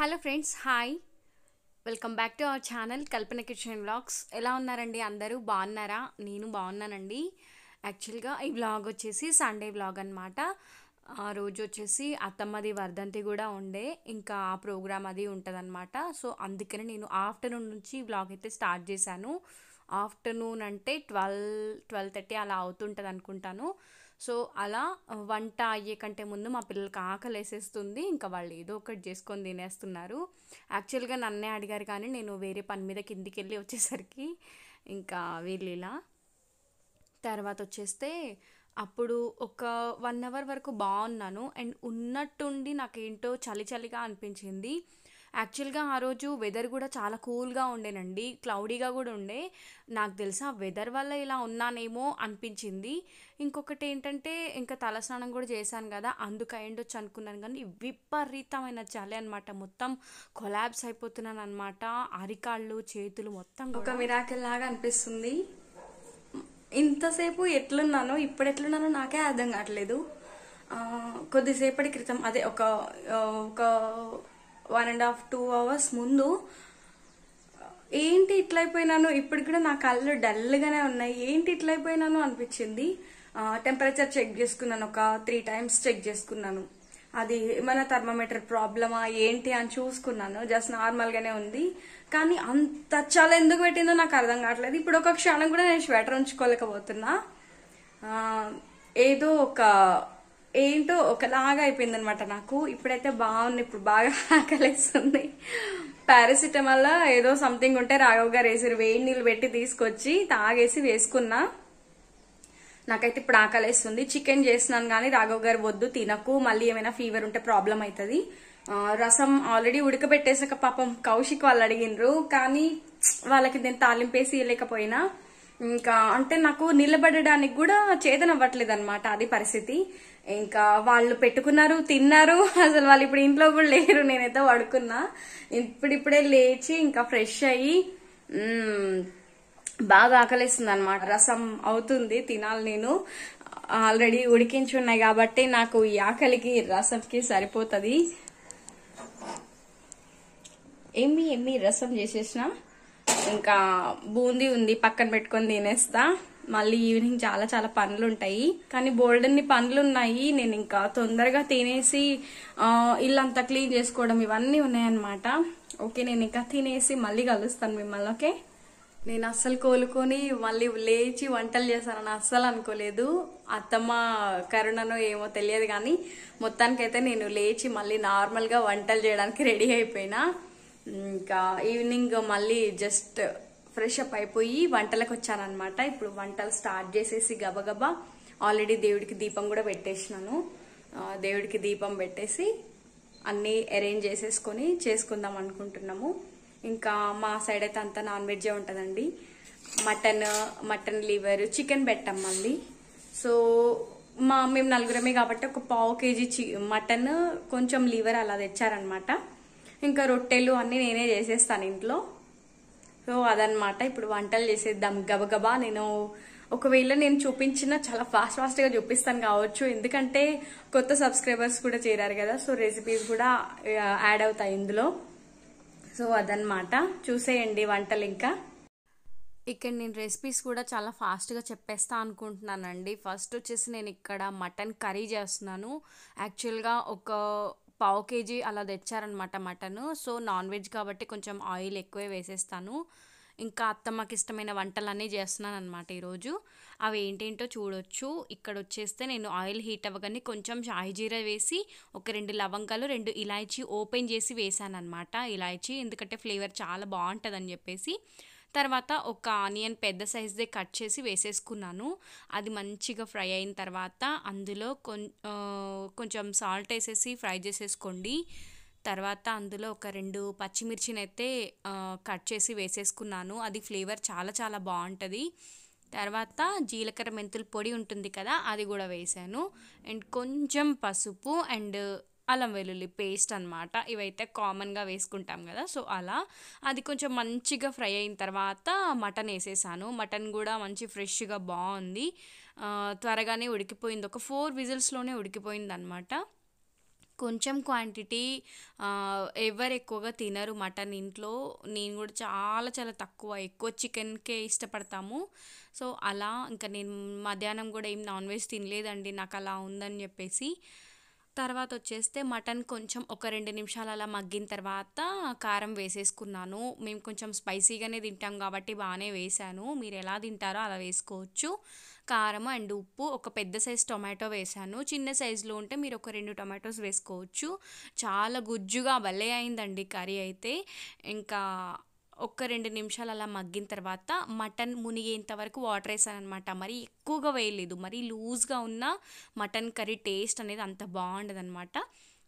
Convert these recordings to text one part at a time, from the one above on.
hello friends hi welcome back to our channel Kalpana kitchen vlogs ఎలా ఉన్నారండి అందరూ బాగున్నారా నేను బాగున్నానండి యాక్చువల్గా ఈ వ్లాగ్ వచ్చేసి సండే వ్లాగ్ అనమాట ఆ రోజు వచ్చేసి అత్తమ్మది వర్ధంతి కూడా ఉండే ఇంకా ఆ ప్రోగ్రామ్ అది ఉంటుందన్నమాట సో అందుకని నేను ఆఫ్టర్నూన్ నుంచి వ్లాగ్ అయితే స్టార్ట్ చేశాను ఆఫ్టర్నూన్ అంటే ట్వెల్వ్ ట్వెల్వ్ థర్టీ అలా అవుతుంటుంది అనుకుంటాను సో అలా వంట అయ్యే కంటే ముందు మా పిల్లలకి ఆకలి వేసేస్తుంది ఇంకా వాళ్ళు ఏదో ఒకటి చేసుకొని తినేస్తున్నారు యాక్చువల్గా నన్నే అడిగారు కానీ నేను వేరే పని మీద కిందికి వెళ్ళి వచ్చేసరికి ఇంకా వీళ్ళు ఇలా తర్వాత వచ్చేస్తే అప్పుడు ఒక వన్ అవర్ వరకు బాగున్నాను అండ్ ఉన్నట్టుండి నాకేంటో చలి చలిగా అనిపించింది యాక్చువల్గా ఆ రోజు వెదర్ కూడా చాలా కూల్గా ఉండేనండి క్లౌడీగా కూడా ఉండే నాకు తెలుసా ఆ వెదర్ వల్ల ఇలా ఉన్నానేమో అనిపించింది ఇంకొకటి ఏంటంటే ఇంకా తలస్నానం కూడా చేశాను కదా అందుకు అయ్యుండొచ్చు అనుకున్నాను కానీ విపరీతమైన చలి అనమాట మొత్తం కొలాబ్స్ అయిపోతున్నాను అనమాట అరికాళ్ళు చేతులు మొత్తం ఒక మిరాకిల్ లాగా అనిపిస్తుంది ఇంతసేపు ఎట్లున్నానో ఇప్పుడు ఎట్లున్నానో నాకే అర్థం కావట్లేదు కొద్దిసేపటి క్రితం అదే ఒక ఒక one and half two hours ముందు ఏంటి ఇట్లయిపోయినాను ఇప్పుడు కూడా నా కళ్ళు డల్గానే ఉన్నాయి ఏంటి ఇట్లయిపోయినాను అనిపించింది టెంపరేచర్ చెక్ చేసుకున్నాను ఒక త్రీ టైమ్స్ చెక్ చేసుకున్నాను అది ఏమైనా థర్మోమీటర్ ప్రాబ్లమా ఏంటి అని చూసుకున్నాను జస్ట్ నార్మల్గానే ఉంది కానీ అంత చాలా ఎందుకు పెట్టిందో నాకు అర్థం కావట్లేదు ఇప్పుడు ఒక క్షణం కూడా నేను స్వెటర్ ఉంచుకోలేకపోతున్నా ఏదో ఒక ఏంటో ఒకలాగా అయిపోయింది అనమాట నాకు ఇప్పుడైతే బాగుంది ఇప్పుడు బాగా ఆకలిస్తుంది పారాసిటమాల్ ఏదో సంథింగ్ ఉంటే రాఘవ్ గారు వేసారు వేడి నీళ్ళు పెట్టి తీసుకొచ్చి తాగేసి వేసుకున్నా నాకైతే ఇప్పుడు ఆకలిస్తుంది చికెన్ చేసినాను కానీ రాఘవ్ గారు వద్దు తినకు మళ్ళీ ఏమైనా ఫీవర్ ఉంటే ప్రాబ్లం అవుతుంది రసం ఆల్రెడీ ఉడకబెట్టేసాక పాపం కౌశిక్ వాళ్ళు అడిగినరు కానీ వాళ్ళకి నేను తాలింపేసి ఇవ్వలేకపోయినా ఇంకా అంటే నాకు నిలబడడానికి కూడా చేదనవ్వట్లేదు అనమాట అది పరిస్థితి ఇంకా వాళ్ళు పెట్టుకున్నారు తిన్నారు అసలు వాళ్ళు ఇప్పుడు ఇంట్లో కూడా లేరు నేనైతే పడుకున్నా ఇప్పుడిప్పుడే లేచి ఇంకా ఫ్రెష్ అయ్యి బాగా ఆకలిస్తుంది అనమాట రసం అవుతుంది తినాలి నేను ఆల్రెడీ ఉడికించి ఉన్నాయి కాబట్టి నాకు ఈ ఆకలికి రసంకి సరిపోతుంది ఏమి ఏమి రసం చేసేసిన ఇంకా బూందీ ఉంది పక్కన పెట్టుకొని తినేస్తా మళ్ళీ ఈవినింగ్ చాలా చాలా పనులు ఉంటాయి కానీ బోల్డన్ని పనులు ఉన్నాయి నేను ఇంకా తొందరగా తినేసి ఇల్లంతా క్లీన్ చేసుకోవడం ఇవన్నీ ఉన్నాయన్నమాట ఓకే నేను ఇంకా తినేసి మళ్ళీ కలుస్తాను మిమ్మల్ని ఓకే నేను అస్సలు కోలుకొని మళ్ళీ లేచి వంటలు చేశానని అస్సలు అనుకోలేదు అత్తమ్మ కరుణనో ఏమో తెలియదు కానీ మొత్తానికైతే నేను లేచి మళ్ళీ నార్మల్గా వంటలు చేయడానికి రెడీ అయిపోయినా ఇంకా ఈవినింగ్ మళ్ళీ జస్ట్ ఫ్రెష్ అప్ అయిపోయి వంటలకు వచ్చానమాట ఇప్పుడు వంటలు స్టార్ట్ చేసేసి గబగబా ఆల్రెడీ దేవుడికి దీపం కూడా పెట్టేసినాను దేవుడికి దీపం పెట్టేసి అన్నీ అరేంజ్ చేసేసుకొని చేసుకుందాం అనుకుంటున్నాము ఇంకా మా సైడ్ అయితే అంతా నాన్ వెజ్జే ఉంటుందండి మటన్ మటన్ లివర్ చికెన్ పెట్టాం మళ్ళీ సో మా మేము నలుగురమే కాబట్టి ఒక పావు కేజీ చి మటన్ కొంచెం లివర్ అలా తెచ్చారనమాట ఇంకా రొట్టెలు అన్నీ నేనే చేసేస్తాను ఇంట్లో సో అదనమాట ఇప్పుడు వంటలు చేసేద్దాం గబగబా నేను ఒకవేళ నేను చూపించిన చాలా ఫాస్ట్ ఫాస్ట్గా చూపిస్తాను కావచ్చు ఎందుకంటే కొత్త సబ్స్క్రైబర్స్ కూడా చేరారు కదా సో రెసిపీస్ కూడా యాడ్ అవుతాయి ఇందులో సో అదనమాట చూసేయండి వంటలు ఇంకా ఇక్కడ నేను రెసిపీస్ కూడా చాలా ఫాస్ట్గా చెప్పేస్తా అనుకుంటున్నానండి ఫస్ట్ వచ్చేసి నేను ఇక్కడ మటన్ కర్రీ చేస్తున్నాను యాక్చువల్గా ఒక పావు కేజీ అలా తెచ్చారనమాట మటన్ సో నాన్ వెజ్ కాబట్టి కొంచెం ఆయిల్ ఎక్కువే వేసేస్తాను ఇంకా అత్తమ్మకి ఇష్టమైన వంటలన్నీ చేస్తున్నాను అనమాట ఈరోజు అవి ఏంటేంటో చూడొచ్చు ఇక్కడ వచ్చేస్తే నేను ఆయిల్ హీట్ అవ్వగానే కొంచెం షాయి జీరా వేసి ఒక రెండు లవంగాలు రెండు ఇలాయచీ ఓపెన్ చేసి వేసాను అనమాట ఇలాయచీ ఎందుకంటే ఫ్లేవర్ చాలా బాగుంటుందని చెప్పేసి తర్వాత ఒక ఆనియన్ పెద్ద సైజ్దే కట్ చేసి వేసేసుకున్నాను అది మంచిగా ఫ్రై అయిన తర్వాత అందులో కొంచెం సాల్ట్ వేసేసి ఫ్రై చేసేసుకోండి తర్వాత అందులో ఒక రెండు పచ్చిమిర్చిని అయితే కట్ చేసి వేసేసుకున్నాను అది ఫ్లేవర్ చాలా చాలా బాగుంటుంది తర్వాత జీలకర్ర మెంతుల పొడి ఉంటుంది కదా అది కూడా వేసాను అండ్ కొంచెం పసుపు అండ్ అల్లం వెల్లుల్లి పేస్ట్ అనమాట ఇవైతే కామన్గా వేసుకుంటాం కదా సో అలా అది కొంచెం మంచిగా ఫ్రై అయిన తర్వాత మటన్ వేసేసాను మటన్ కూడా మంచి ఫ్రెష్గా బాగుంది త్వరగానే ఉడికిపోయింది ఒక ఫోర్ విజిల్స్లోనే ఉడికిపోయింది అనమాట కొంచెం క్వాంటిటీ ఎవరు ఎక్కువగా తినరు మటన్ ఇంట్లో నేను కూడా చాలా చాలా తక్కువ ఎక్కువ చికెన్కే ఇష్టపడతాము సో అలా ఇంకా నేను మధ్యాహ్నం కూడా ఏం నాన్ వెజ్ తినలేదండి నాకు అలా ఉందని చెప్పేసి తర్వాత వచ్చేస్తే మటన్ కొంచెం ఒక రెండు నిమిషాలు అలా మగ్గిన తర్వాత కారం వేసేసుకున్నాను మేము కొంచెం స్పైసీగానే తింటాం కాబట్టి బాగానే వేసాను మీరు ఎలా తింటారో అలా వేసుకోవచ్చు కారం అండ్ ఉప్పు ఒక పెద్ద సైజ్ టొమాటో వేసాను చిన్న సైజులో ఉంటే మీరు ఒక రెండు టొమాటోస్ వేసుకోవచ్చు చాలా గుజ్జుగా భలే అయిందండి కర్రీ అయితే ఇంకా ఒక్క రెండు నిమిషాలు అలా మగ్గిన తర్వాత మటన్ మునిగేంత వరకు వాటర్ వేసాను అనమాట మరి ఎక్కువగా వేయలేదు మరి లూజ్గా ఉన్న మటన్ కర్రీ టేస్ట్ అనేది అంత బాగుండదు అనమాట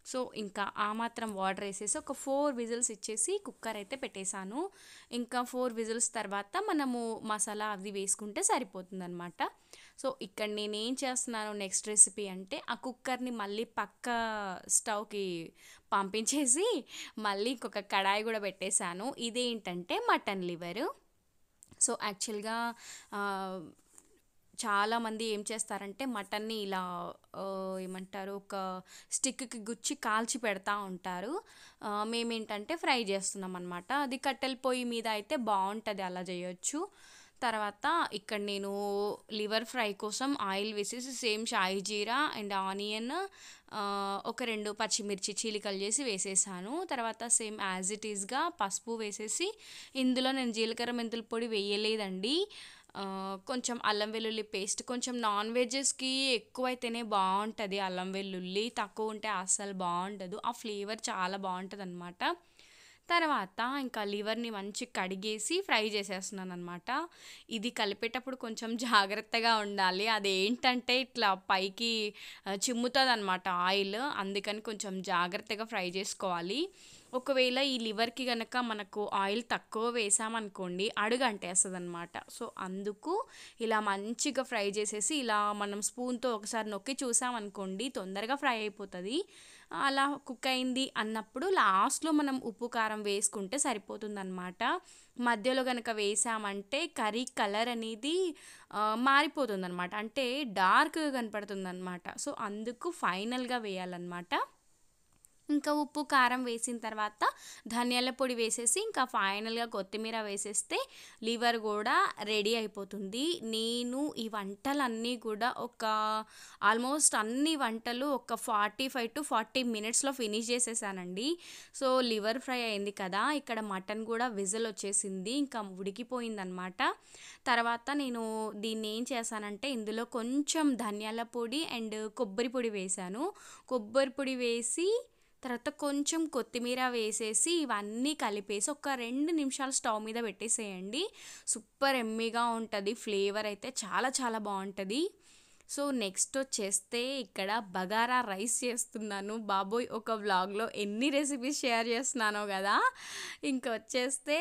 సో ఇంకా ఆ మాత్రం వాటర్ వేసేసి ఒక ఫోర్ విజిల్స్ ఇచ్చేసి కుక్కర్ అయితే పెట్టేశాను ఇంకా ఫోర్ విజిల్స్ తర్వాత మనము మసాలా అవి వేసుకుంటే సరిపోతుందనమాట సో ఇక్కడ నేనేం చేస్తున్నాను నెక్స్ట్ రెసిపీ అంటే ఆ కుక్కర్ని మళ్ళీ పక్క స్టవ్కి పంపించేసి మళ్ళీ ఇంకొక కడాయి కూడా పెట్టేశాను ఇదేంటంటే మటన్ లివరు సో యాక్చువల్గా చాలామంది ఏం చేస్తారంటే మటన్ని ఇలా ఏమంటారు ఒక స్టిక్కి గుచ్చి కాల్చి పెడతా ఉంటారు మేమేంటంటే ఫ్రై చేస్తున్నాం అనమాట అది కట్టెల పొయ్యి మీద అయితే బాగుంటుంది అలా చేయొచ్చు తర్వాత ఇక్కడ నేను లివర్ ఫ్రై కోసం ఆయిల్ వేసేసి same shahi jeera and onion ఒక రెండు పచ్చిమిర్చి చీలికలు చేసి వేసేసాను తర్వాత సేమ్ యాజ్ ఇట్ ఈస్గా పసుపు వేసేసి ఇందులో నేను జీలకర్ర మెంతుల పొడి వేయలేదండి కొంచెం అల్లం వెల్లుల్లి పేస్ట్ కొంచెం నాన్ వెజ్జెస్కి ఎక్కువైతేనే బాగుంటుంది అల్లం వెల్లుల్లి తక్కువ ఉంటే అస్సలు బాగుండదు ఆ ఫ్లేవర్ చాలా బాగుంటుంది అనమాట తర్వాత ఇంకా లివర్ని మంచి కడిగేసి ఫ్రై చేసేస్తున్నాను అనమాట ఇది కలిపేటప్పుడు కొంచెం జాగ్రత్తగా ఉండాలి అదేంటంటే ఇట్లా పైకి చిమ్ముతుంది అనమాట ఆయిల్ అందుకని కొంచెం జాగ్రత్తగా ఫ్రై చేసుకోవాలి ఒకవేళ ఈ లివర్కి కనుక మనకు ఆయిల్ తక్కువ వేసామనుకోండి అడుగు అంటేస్తుంది అనమాట సో అందుకు ఇలా మంచిగా ఫ్రై చేసేసి ఇలా మనం స్పూన్తో ఒకసారి నొక్కి చూసామనుకోండి తొందరగా ఫ్రై అయిపోతుంది అలా కుక్ అయింది అన్నప్పుడు లాస్ట్లో మనం ఉప్పు కారం వేసుకుంటే సరిపోతుందన్నమాట మధ్యలో కనుక వేసామంటే కర్రీ కలర్ అనేది మారిపోతుందన్నమాట అంటే డార్క్గా అనమాట సో అందుకు ఫైనల్గా వేయాలన్నమాట ఇంకా ఉప్పు కారం వేసిన తర్వాత ధనియాల పొడి వేసేసి ఇంకా ఫైనల్గా కొత్తిమీర వేసేస్తే లివర్ కూడా రెడీ అయిపోతుంది నేను ఈ వంటలన్నీ కూడా ఒక ఆల్మోస్ట్ అన్ని వంటలు ఒక ఫార్టీ ఫైవ్ టు ఫార్టీ మినిట్స్లో ఫినిష్ చేసేసానండి సో లివర్ ఫ్రై అయింది కదా ఇక్కడ మటన్ కూడా విజిల్ వచ్చేసింది ఇంకా ఉడికిపోయిందనమాట తర్వాత నేను దీన్ని ఏం చేశానంటే ఇందులో కొంచెం ధనియాల పొడి అండ్ కొబ్బరి పొడి వేశాను కొబ్బరి పొడి వేసి తర్వాత కొంచెం కొత్తిమీర వేసేసి ఇవన్నీ కలిపేసి ఒక రెండు నిమిషాలు స్టవ్ మీద పెట్టేసేయండి సూపర్ ఎమ్మీగా ఉంటుంది ఫ్లేవర్ అయితే చాలా చాలా బాగుంటుంది సో నెక్స్ట్ వచ్చేస్తే ఇక్కడ బగారా రైస్ చేస్తున్నాను బాబోయ్ ఒక వ్లాగ్లో ఎన్ని రెసిపీస్ షేర్ చేస్తున్నానో కదా ఇంకా వచ్చేస్తే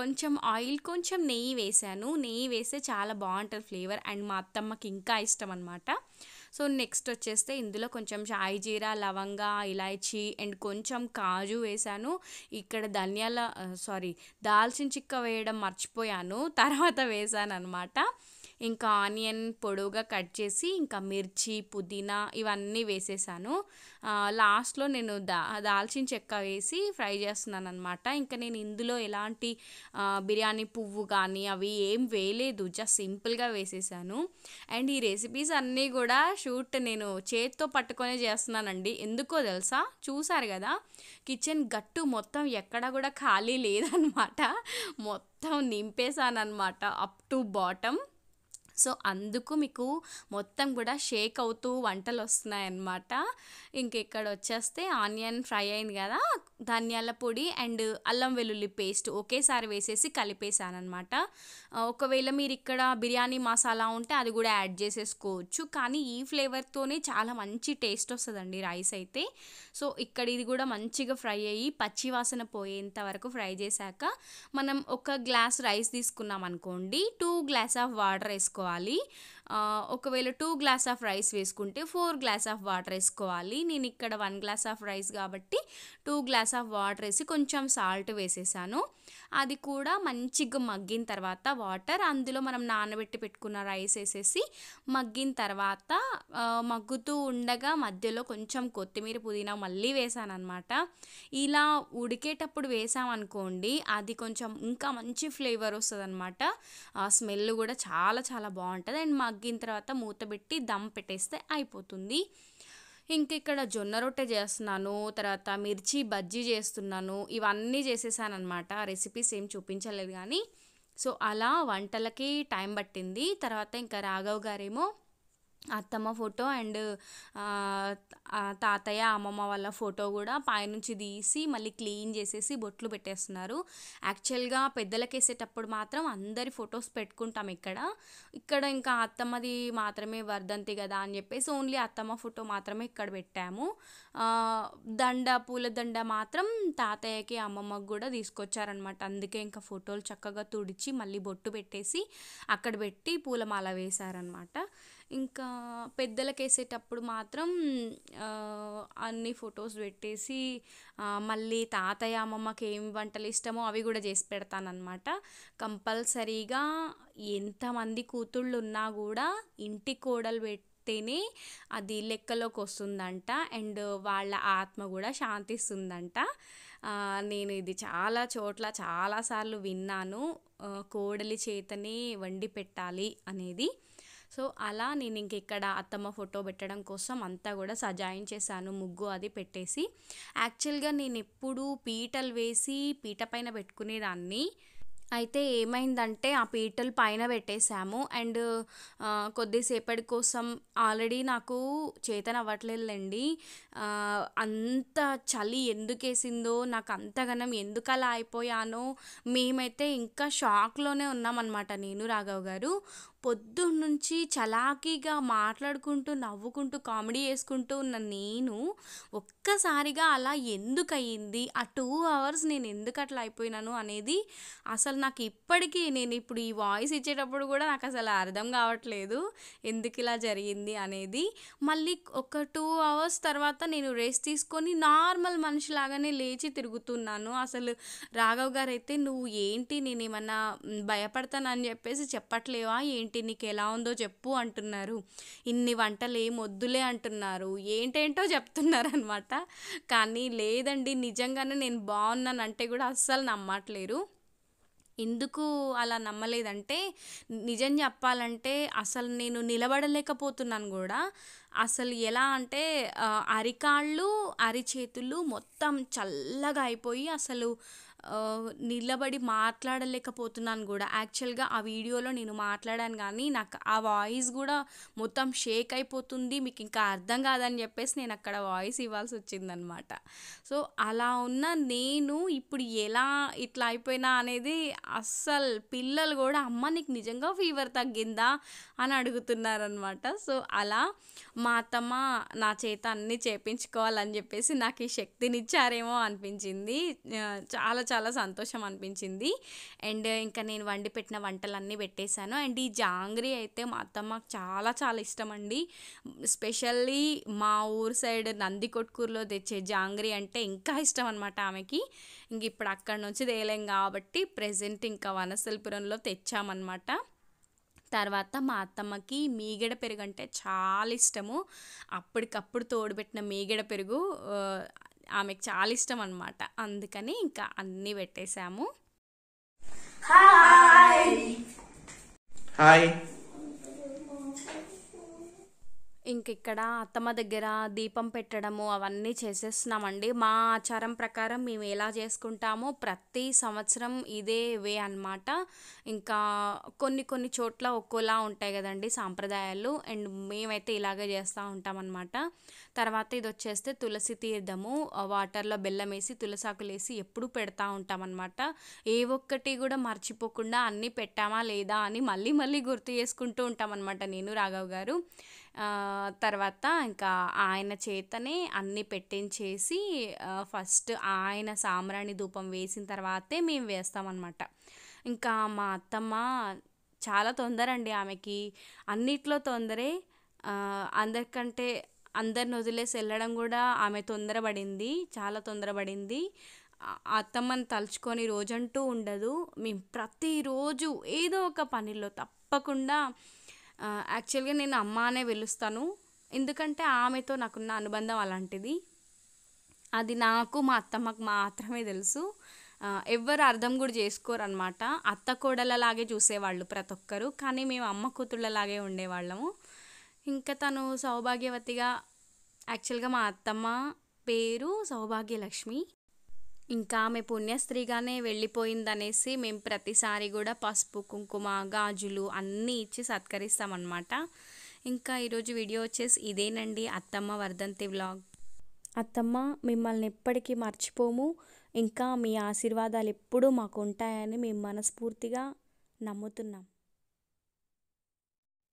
కొంచెం ఆయిల్ కొంచెం నెయ్యి వేశాను నెయ్యి వేస్తే చాలా బాగుంటుంది ఫ్లేవర్ అండ్ మా అత్తమ్మకి ఇంకా ఇష్టం అనమాట సో నెక్స్ట్ వచ్చేస్తే ఇందులో కొంచెం షాయి జీరా లవంగ ఇలాచీ అండ్ కొంచెం కాజు వేసాను ఇక్కడ ధనియాల సారీ దాల్చిన చిక్క వేయడం మర్చిపోయాను తర్వాత వేసాను అనమాట ఇంకా ఆనియన్ పొడవుగా కట్ చేసి ఇంకా మిర్చి పుదీనా ఇవన్నీ వేసేసాను లాస్ట్లో నేను దా దాల్చిన చెక్క వేసి ఫ్రై చేస్తున్నాను అనమాట ఇంకా నేను ఇందులో ఎలాంటి బిర్యానీ పువ్వు కానీ అవి ఏం వేయలేదు జస్ట్ సింపుల్గా వేసేసాను అండ్ ఈ రెసిపీస్ అన్నీ కూడా షూట్ నేను చేతితో పట్టుకొనే చేస్తున్నానండి ఎందుకో తెలుసా చూసారు కదా కిచెన్ గట్టు మొత్తం ఎక్కడ కూడా ఖాళీ లేదనమాట మొత్తం అనమాట అప్ టు బాటమ్ సో అందుకు మీకు మొత్తం కూడా షేక్ అవుతూ వంటలు వస్తున్నాయి అన్నమాట ఇంక ఇక్కడ వచ్చేస్తే ఆనియన్ ఫ్రై అయింది కదా ధనియాల పొడి అండ్ అల్లం వెల్లుల్లి పేస్ట్ ఒకేసారి వేసేసి కలిపేసాను అనమాట ఒకవేళ మీరు ఇక్కడ బిర్యానీ మసాలా ఉంటే అది కూడా యాడ్ చేసేసుకోవచ్చు కానీ ఈ ఫ్లేవర్తోనే చాలా మంచి టేస్ట్ వస్తుందండి రైస్ అయితే సో ఇక్కడ ఇది కూడా మంచిగా ఫ్రై అయ్యి పచ్చి వాసన పోయేంత వరకు ఫ్రై చేశాక మనం ఒక గ్లాస్ రైస్ తీసుకున్నాం అనుకోండి టూ గ్లాస్ ఆఫ్ వాటర్ వేసుకోవాలి ఒకవేళ టూ గ్లాస్ ఆఫ్ రైస్ వేసుకుంటే ఫోర్ గ్లాస్ ఆఫ్ వాటర్ వేసుకోవాలి నేను ఇక్కడ వన్ గ్లాస్ ఆఫ్ రైస్ కాబట్టి టూ గ్లాస్ ఆఫ్ వాటర్ వేసి కొంచెం సాల్ట్ వేసేసాను అది కూడా మంచిగా మగ్గిన తర్వాత వాటర్ అందులో మనం నానబెట్టి పెట్టుకున్న రైస్ వేసేసి మగ్గిన తర్వాత మగ్గుతూ ఉండగా మధ్యలో కొంచెం కొత్తిమీర పుదీనా మళ్ళీ వేసానమాట ఇలా ఉడికేటప్పుడు వేసామనుకోండి అది కొంచెం ఇంకా మంచి ఫ్లేవర్ వస్తుంది అనమాట స్మెల్ కూడా చాలా చాలా బాగుంటుంది అండ్ మగ్గిన తర్వాత మూత పెట్టి దమ్ పెట్టేస్తే అయిపోతుంది ఇంక ఇక్కడ జొన్న రొట్టె చేస్తున్నాను తర్వాత మిర్చి బజ్జీ చేస్తున్నాను ఇవన్నీ చేసేసాను అనమాట రెసిపీస్ ఏం చూపించలేదు కానీ సో అలా వంటలకి టైం పట్టింది తర్వాత ఇంకా రాఘవ్ గారేమో అత్తమ్మ ఫోటో అండ్ తాతయ్య అమ్మమ్మ వాళ్ళ ఫోటో కూడా పైనుంచి తీసి మళ్ళీ క్లీన్ చేసేసి బొట్లు పెట్టేస్తున్నారు యాక్చువల్గా పెద్దలకు వేసేటప్పుడు మాత్రం అందరి ఫొటోస్ పెట్టుకుంటాం ఇక్కడ ఇక్కడ ఇంకా అత్తమ్మది మాత్రమే వర్ధంతి కదా అని చెప్పేసి ఓన్లీ అత్తమ్మ ఫోటో మాత్రమే ఇక్కడ పెట్టాము దండ పూల దండ మాత్రం తాతయ్యకి అమ్మమ్మకి కూడా తీసుకొచ్చారనమాట అందుకే ఇంకా ఫోటోలు చక్కగా తుడిచి మళ్ళీ బొట్టు పెట్టేసి అక్కడ పెట్టి పూలమాల వేశారనమాట ఇంకా పెద్దలకు వేసేటప్పుడు మాత్రం అన్ని ఫొటోస్ పెట్టేసి మళ్ళీ తాతయ్య అమ్మమ్మకి ఏం వంటలు ఇష్టమో అవి కూడా చేసి పెడతానమాట కంపల్సరీగా ఎంతమంది కూతుళ్ళు ఉన్నా కూడా ఇంటి కోడలు పెడితేనే అది లెక్కలోకి వస్తుందంట అండ్ వాళ్ళ ఆత్మ కూడా శాంతిస్తుందంట నేను ఇది చాలా చోట్ల చాలాసార్లు విన్నాను కోడలి చేతనే వండి పెట్టాలి అనేది సో అలా నేను ఇంక ఇక్కడ అత్తమ్మ ఫోటో పెట్టడం కోసం అంతా కూడా చేశాను ముగ్గు అది పెట్టేసి యాక్చువల్గా నేను ఎప్పుడూ పీటలు వేసి పీట పైన పెట్టుకునేదాన్ని అయితే ఏమైందంటే ఆ పీటలు పైన పెట్టేశాము అండ్ కొద్దిసేపటి కోసం ఆల్రెడీ నాకు చేతన అవ్వట్లేదండి అంత చలి ఎందుకేసిందో నాకు అంతగానం ఎందుకు అలా అయిపోయానో మేమైతే ఇంకా షాక్లోనే ఉన్నామన్నమాట నేను రాఘవ్ గారు పొద్దున్నుంచి చలాకీగా మాట్లాడుకుంటూ నవ్వుకుంటూ కామెడీ వేసుకుంటూ ఉన్న నేను ఒక్కసారిగా అలా ఎందుకు అయ్యింది ఆ టూ అవర్స్ నేను ఎందుకు అట్లా అయిపోయినాను అనేది అసలు నాకు ఇప్పటికీ నేను ఇప్పుడు ఈ వాయిస్ ఇచ్చేటప్పుడు కూడా నాకు అసలు అర్థం కావట్లేదు ఎందుకు ఇలా జరిగింది అనేది మళ్ళీ ఒక టూ అవర్స్ తర్వాత నేను రెస్ట్ తీసుకొని నార్మల్ మనిషిలాగానే లేచి తిరుగుతున్నాను అసలు రాఘవ్ గారు అయితే నువ్వు ఏంటి నేనేమన్నా భయపడతానని చెప్పేసి చెప్పట్లేవా ఏంటి ఏంటి నీకు ఎలా ఉందో చెప్పు అంటున్నారు ఇన్ని వంటలు ఏం వద్దులే అంటున్నారు ఏంటేంటో చెప్తున్నారు అనమాట కానీ లేదండి నిజంగానే నేను బాగున్నాను అంటే కూడా అస్సలు నమ్మట్లేరు ఎందుకు అలా నమ్మలేదంటే నిజం చెప్పాలంటే అసలు నేను నిలబడలేకపోతున్నాను కూడా అసలు ఎలా అంటే అరికాళ్ళు అరిచేతులు మొత్తం చల్లగా అయిపోయి అసలు నిలబడి మాట్లాడలేకపోతున్నాను కూడా యాక్చువల్గా ఆ వీడియోలో నేను మాట్లాడాను కానీ నాకు ఆ వాయిస్ కూడా మొత్తం షేక్ అయిపోతుంది మీకు ఇంకా అర్థం కాదని చెప్పేసి నేను అక్కడ వాయిస్ ఇవ్వాల్సి వచ్చిందనమాట సో అలా ఉన్న నేను ఇప్పుడు ఎలా ఇట్లా అయిపోయినా అనేది అస్సలు పిల్లలు కూడా అమ్మ నీకు నిజంగా ఫీవర్ తగ్గిందా అని అడుగుతున్నారనమాట సో అలా మా అత్తమ్మ నా చేత అన్నీ చేపించుకోవాలని చెప్పేసి నాకు ఈ శక్తినిచ్చారేమో అనిపించింది చాలా చాలా సంతోషం అనిపించింది అండ్ ఇంకా నేను వండి పెట్టిన వంటలన్నీ పెట్టేశాను అండ్ ఈ జాంగ్రీ అయితే మా అత్తమ్మకు చాలా చాలా ఇష్టం అండి స్పెషల్లీ మా ఊరు సైడ్ నందికొట్కూరులో తెచ్చే జాంగ్రీ అంటే ఇంకా ఇష్టం అనమాట ఆమెకి ఇంక ఇప్పుడు అక్కడి నుంచి తేలేం కాబట్టి ప్రజెంట్ ఇంకా వనసలపురంలో తెచ్చామన్నమాట తర్వాత మా అత్తమ్మకి మీగడ పెరుగు అంటే చాలా ఇష్టము అప్పటికప్పుడు తోడుపెట్టిన మీగడ పెరుగు ఆమెకు చాలా ఇష్టం అనమాట అందుకని ఇంకా అన్నీ పెట్టేశాము హాయ్ హాయ్ ఇంక ఇక్కడ అత్తమ్మ దగ్గర దీపం పెట్టడము అవన్నీ చేసేస్తున్నామండి మా ఆచారం ప్రకారం మేము ఎలా చేసుకుంటామో ప్రతి సంవత్సరం ఇదే వే అనమాట ఇంకా కొన్ని కొన్ని చోట్ల ఒక్కోలా ఉంటాయి కదండి సాంప్రదాయాలు అండ్ మేమైతే ఇలాగే చేస్తూ ఉంటామన్నమాట తర్వాత ఇది వచ్చేస్తే తులసి తీర్థము వాటర్లో బెల్లం వేసి తులసాకులు వేసి ఎప్పుడు పెడతా ఉంటామన్నమాట ఏ ఒక్కటి కూడా మర్చిపోకుండా అన్నీ పెట్టామా లేదా అని మళ్ళీ మళ్ళీ గుర్తు చేసుకుంటూ ఉంటామన్నమాట నేను రాఘవ్ గారు తర్వాత ఇంకా ఆయన చేతనే అన్ని పెట్టించేసి ఫస్ట్ ఆయన సామ్రాణి ధూపం వేసిన తర్వాతే మేము వేస్తామన్నమాట ఇంకా మా అత్తమ్మ చాలా తొందర అండి ఆమెకి అన్నిట్లో తొందరే అందరికంటే అందరిని వదిలేసి వెళ్ళడం కూడా ఆమె తొందరపడింది చాలా తొందరపడింది అత్తమ్మని తలుచుకొని రోజంటూ ఉండదు మేము ప్రతిరోజు ఏదో ఒక పనిలో తప్పకుండా యాక్చువల్గా నేను అమ్మ అనే పిలుస్తాను ఎందుకంటే ఆమెతో నాకున్న అనుబంధం అలాంటిది అది నాకు మా అత్తమ్మకు మాత్రమే తెలుసు ఎవ్వరు అర్థం కూడా చేసుకోరు అనమాట అత్త కోడలలాగే చూసేవాళ్ళు ప్రతి ఒక్కరు కానీ మేము అమ్మ కూతుళ్ళలాగే ఉండేవాళ్ళము ఇంకా తను సౌభాగ్యవతిగా యాక్చువల్గా మా అత్తమ్మ పేరు సౌభాగ్యలక్ష్మి ఇంకా ఆమె పుణ్యస్త్రీగానే వెళ్ళిపోయిందనేసి మేము ప్రతిసారి కూడా పసుపు కుంకుమ గాజులు అన్నీ ఇచ్చి సత్కరిస్తామన్నమాట ఇంకా ఈరోజు వీడియో వచ్చేసి ఇదేనండి అత్తమ్మ వర్ధంతి వ్లాగ్ అత్తమ్మ మిమ్మల్ని ఎప్పటికీ మర్చిపోము ఇంకా మీ ఆశీర్వాదాలు ఎప్పుడూ మాకు ఉంటాయని మేము మనస్ఫూర్తిగా నమ్ముతున్నాం